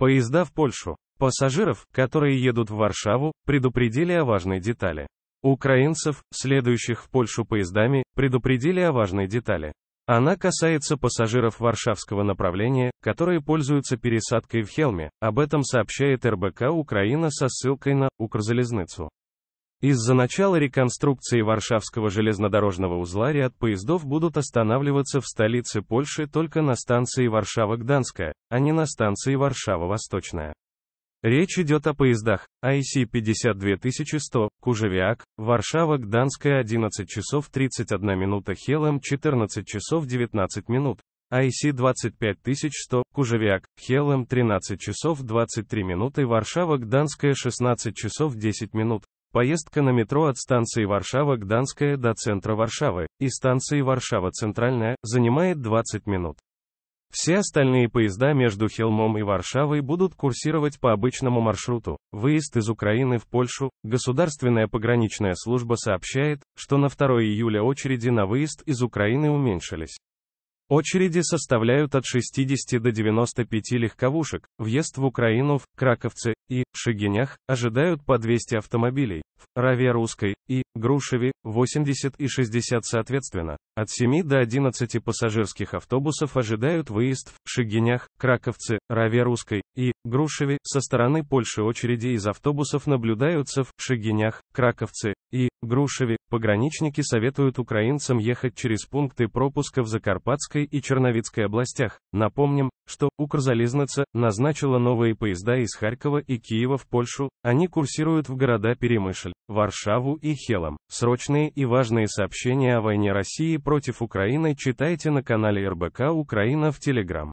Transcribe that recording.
Поезда в Польшу. Пассажиров, которые едут в Варшаву, предупредили о важной детали. Украинцев, следующих в Польшу поездами, предупредили о важной детали. Она касается пассажиров варшавского направления, которые пользуются пересадкой в Хелме, об этом сообщает РБК Украина со ссылкой на Укрзалезницу. Из-за начала реконструкции Варшавского железнодорожного узла ряд поездов будут останавливаться в столице Польши только на станции Варшава-Гданская, а не на станции Варшава-Восточная. Речь идет о поездах IC52100, Кужевиак, Варшава-Гданская 11 часов 31 минута, Хелем 14 часов 19 минут, IC25100, Кужевиак, Хелем 13 часов 23 минуты, Варшава-Гданская 16 часов 10 минут, Поездка на метро от станции Варшава Гданская до центра Варшавы и станции Варшава Центральная занимает 20 минут. Все остальные поезда между Хелмом и Варшавой будут курсировать по обычному маршруту. Выезд из Украины в Польшу. Государственная пограничная служба сообщает, что на 2 июля очереди на выезд из Украины уменьшились. Очереди составляют от 60 до 95 легковушек, въезд в Украину в Краковце и Шигинях ожидают по 200 автомобилей, в Раве Русской и Грушеве 80 и 60 соответственно. От 7 до 11 пассажирских автобусов ожидают выезд в Шигинях, Краковце, Раве Русской и Грушеве. Со стороны Польши очереди из автобусов наблюдаются в Шигинях, Краковце и Грушеве, пограничники советуют украинцам ехать через пункты пропуска в Закарпатской и Черновицкой областях. Напомним, что Укрзалезница назначила новые поезда из Харькова и Киева в Польшу, они курсируют в города Перемышль, Варшаву и Хелом. Срочные и важные сообщения о войне России против Украины читайте на канале РБК Украина в Телеграм.